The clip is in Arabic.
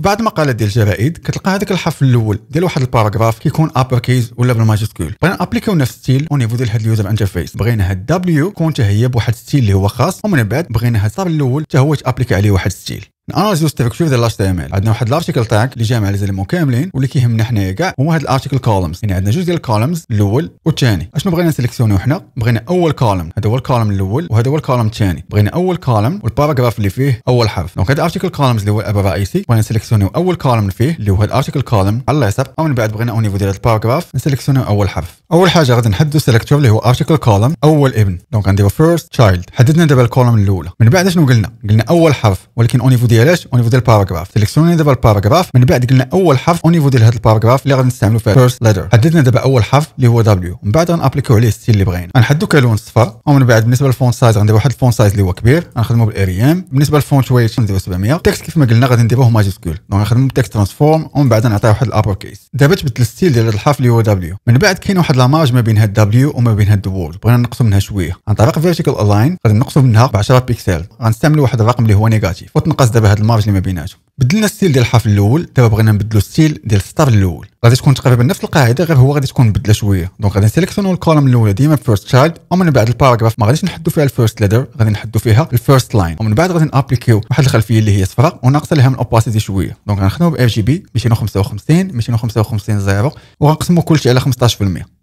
بعد المقاله ديال الجرائد كتلقى هذاك الحرف الاول ديال واحد الباراغراف كيكون ابر كيز ولا بالماجيسكول بغينا نابليكيو نفس ستيل او نيفو ديال هاد اليوزر انترفيس بغينا هاد دبليو تكون حتى هي بواحد ستيل اللي هو خاص ومن بعد بغينا هاد الطابل الاول حتى هو تابليكي عليه واحد ستيل جوج آه، يوستفك شوف ذا HTML عندنا واحد الارتيكل تاج اللي جامع لي زلمو كاملين واللي كيهمنا حنايا كاع هو هاد الارتيكل كولمز يعني عندنا جوج ديال الكولمز الاول والثاني اشنو بغينا نسلكسيونيو حنا بغينا اول كولم هذا هو الكولم الاول وهذا هو الكولم الثاني بغينا اول كولم والباراجراف اللي فيه اول حرف دونك هاد الارتيكل كولمز اللي هو الاب الرئيسي بغينا نسلكسيونيو اول كولم فيه اللي هو هاد الارتيكل كولم على الحساب ومن بعد بغينا او نيفو ديال هاد الباراجراف نسلكسيونيو اول حرف اول حاجه غادي نحددو سيلكتور اللي هو ارتيكل كولم اول ابن دونك غنديرو فيرست تشايلد حددنا دابا الكولم الاولى من بعد شنو قلنا قلنا اول حرف ولكن اون نيفو ديالاش او نيفو ديال الباراغراف سيليكسيوني دابا الباراغراف من بعد قلنا اول حرف او نيفو ديال هذا الباراغراف اللي غادي نستعملو فيه فيرست ليتر حددنا دابا اول حرف اللي هو دبليو من بعد غنابليكيو عليه الستيل اللي بغينا غنحدو كلون صفر ومن بعد بالنسبه للفون سايز غندير واحد الفون سايز اللي هو كبير غنخدمو بالاريام بالنسبه للفون شويه غنديرو 700 التكست كيف ما قلنا غادي نديروه ماجيسكول دونك غنخدمو بالتكست ترانسفورم ومن بعد نعطيه واحد الابر كيس دابا تبدل الستيل ديال هذا الحرف اللي هو دبليو من بعد كاين واحد لاماج ما بين هاد دبليو وما بين هاد وورد بغينا نقصو منها شويه عن طريق فيرتيكال الاين غادي نقصو منها ب 10 بيكسل غنستعملو واحد الرقم اللي هو نيجاتيف وتنقص دابا دابا هاد المارج اللي ما بيناتهم بدلنا الستيل ديال الحفل الاول دابا بغينا نبدلو الستيل ديال السطر الاول غادي تكون تقريبا نفس القاعده غير هو غادي تكون مبدله شويه دونك غادي نسيليكسيونو الكولم الاولى ديما فيرست تشايلد ومن بعد الباراجراف ما غاديش نحدو فيها الفيرست ليدر غادي نحدو فيها الفيرست لاين ومن بعد غادي نابليكيو واحد الخلفيه اللي هي صفراء وناقص لها من الاوباسيتي شويه دونك غنخدمو ار جي بي 255 255 زيرو وغنقسمو كلشي على 15%